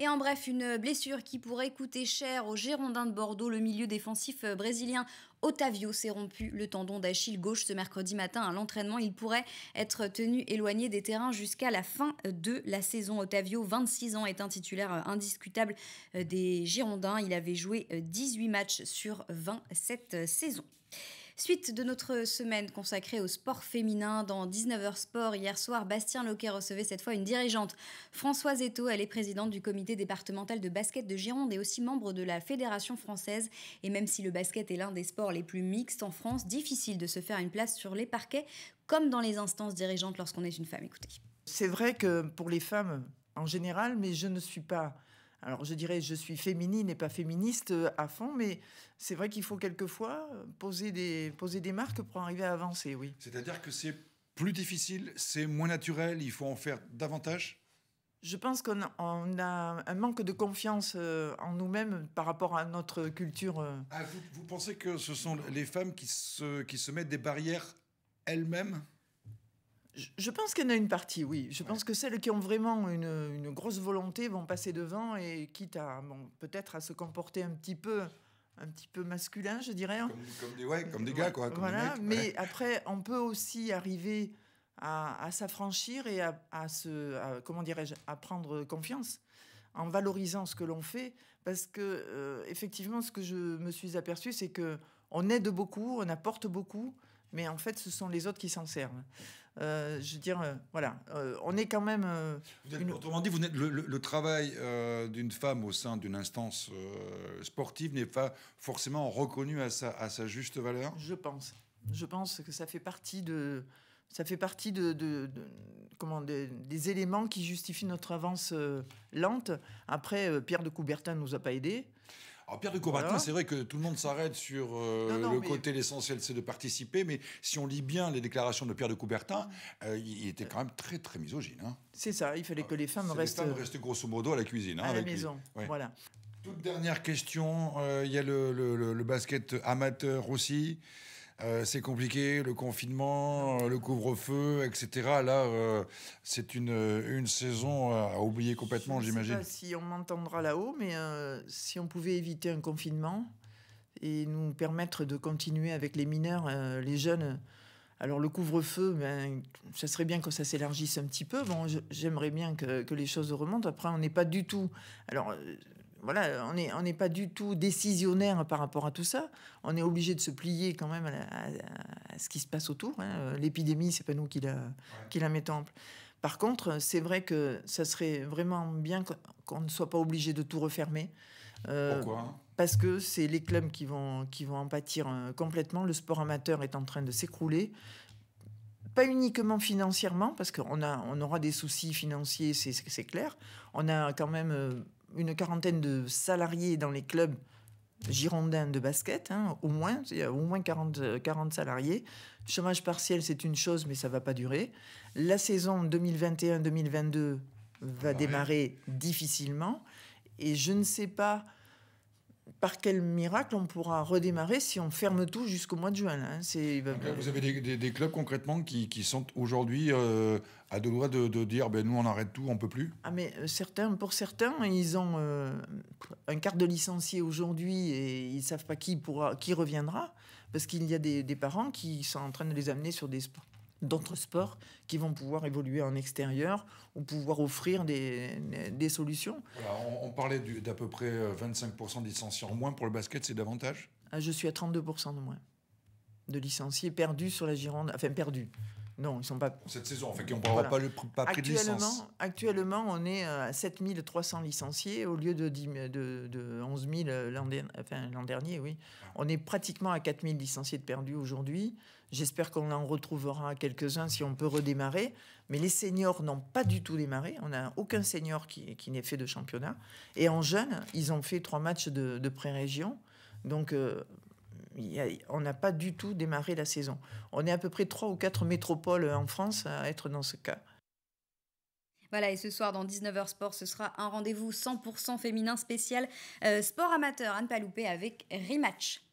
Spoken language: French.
Et en bref, une blessure qui pourrait coûter cher aux Girondins de Bordeaux, le milieu défensif euh, brésilien Otavio s'est rompu le tendon d'Achille gauche ce mercredi matin à l'entraînement. Il pourrait être tenu éloigné des terrains jusqu'à la fin de la saison. Otavio, 26 ans, est un titulaire euh, indiscutable euh, des Girondins. Il avait joué 18 matchs sur 20 cette saison. Suite de notre semaine consacrée au sport féminin dans 19h Sport, hier soir, Bastien Loquet recevait cette fois une dirigeante. Françoise Eto, elle est présidente du comité départemental de basket de Gironde et aussi membre de la Fédération française. Et même si le basket est l'un des sports les plus mixtes en France, difficile de se faire une place sur les parquets comme dans les instances dirigeantes lorsqu'on est une femme. Écoutez. C'est vrai que pour les femmes en général, mais je ne suis pas alors je dirais, je suis féminine et pas féministe euh, à fond, mais c'est vrai qu'il faut quelquefois poser des, poser des marques pour arriver à avancer, oui. C'est-à-dire que c'est plus difficile, c'est moins naturel, il faut en faire davantage je pense qu'on a un manque de confiance euh, en nous-mêmes par rapport à notre culture. Euh. Ah, vous, vous, pensez que ce sont les femmes qui se, qui se mettent des barrières elles-mêmes je pense qu'il y en a une partie, oui. Je pense que celles qui ont vraiment une, grosse volonté vont passer devant et quitte à peut-être à se comporter un petit peu un petit peu masculin, je dirais. Hein. Comme, des, gars, quoi. mais après, on peut aussi arriver à, s'affranchir et à, comment dirais-je, à prendre confiance en valorisant ce que l'on fait, parce que euh, effectivement, ce que je me suis aperçu, c'est que on aide beaucoup, on apporte beaucoup, mais en fait, ce sont les autres qui s'en servent. Euh, je veux dire, euh, voilà, euh, on est quand même. Vous Autrement dit, vous le, travail d'une femme au sein d'une instance sportive n'est pas forcément reconnu à sa, à sa juste valeur Je pense. Je pense que ça fait partie de. Ça fait partie de, comment, des éléments qui justifient notre avance lente. Après, Pierre de Coubertin ne nous a pas aidés. Alors Pierre de Coubertin, c'est vrai que tout le monde s'arrête sur euh, le côté l'essentiel, c'est de participer, mais si on lit bien les déclarations de Pierre de Coubertin, euh, il était quand même très très misogyne. Hein. C'est ça, il fallait ah, que les femmes restent. Les femmes euh, restent grosso modo à la cuisine. Hein, à la maison, voilà. Toute dernière question, il y a le basket amateur aussi. Euh, c'est compliqué, le confinement, euh, le couvre-feu, etc. Là, euh, c'est une, saison à oublier complètement, j'imagine. Je sais pas si on m'entendra là-haut, mais si on pouvait éviter un confinement et nous permettre de continuer avec les mineurs, les jeunes. Alors le couvre-feu, ben, ça serait bien que ça s'élargisse un petit peu. Bon, j'aimerais bien que, les choses remontent. Après, on n'est pas du tout. Alors voilà, on n'est on pas du tout décisionnaire par rapport à tout ça. On est obligé de se plier quand même à, ce qui se passe autour. Hein. L'épidémie, c'est pas nous qui la, qui la mettons en place. Par contre, c'est vrai que ça serait vraiment bien qu'on ne soit pas obligé de tout refermer. Euh, Pourquoi Parce que c'est les clubs qui vont, qui vont en pâtir euh, complètement. Le sport amateur est en train de s'écrouler. Pas uniquement financièrement, parce qu'on on aura des soucis financiers, c'est clair. On a quand même euh, une quarantaine de salariés dans les clubs girondins de basket, hein, au moins, il y a au moins 40, 40 euh, salariés. chômage partiel, c'est une chose, mais ça va pas durer. La saison 2021-2022 va démarrer difficilement. Et je ne sais pas par quel miracle on pourra redémarrer si on ferme tout jusqu'au mois de juin hein, Vous avez des, clubs concrètement qui, sont aujourd'hui euh, à de doigts de, dire ben, nous on arrête tout, on peut plus ah, mais euh, certains, pour certains, ils ont euh, un quart de licenciés aujourd'hui et ils savent pas qui, qui reviendra parce qu'il y a des parents qui sont en train de les amener sur des sports d'autres sports qui vont pouvoir évoluer en extérieur ou pouvoir offrir des, solutions. on, on, parlait d'à peu près 25% euh, de licenciés en moins. Pour le basket, c'est davantage ah, Je suis à 32% de moins de licenciés perdus sur la Gironde, enfin perdus. Non, ils sont pas. Cette saison, en fait, on pas, le, pas pris de licence. Actuellement, on est à 7300 licenciés au lieu de, de, 11 000 l'an dernier, oui. Ah. On est pratiquement à 4000 licenciés de perdus aujourd'hui. J'espère qu'on en retrouvera quelques-uns si on peut redémarrer. Mais les seniors n'ont pas du tout démarré. On n'a aucun senior qui, qui n'ait fait de championnat. Et en jeunes, ils ont fait trois matchs de, pré-région. Donc, euh, on n'a pas du tout démarré la saison. On est à peu près trois ou quatre métropoles en France à être dans ce cas. Voilà, et ce soir dans 19h Sport, ce sera un rendez-vous 100% féminin spécial euh, sport amateur à ne pas louper avec Rematch.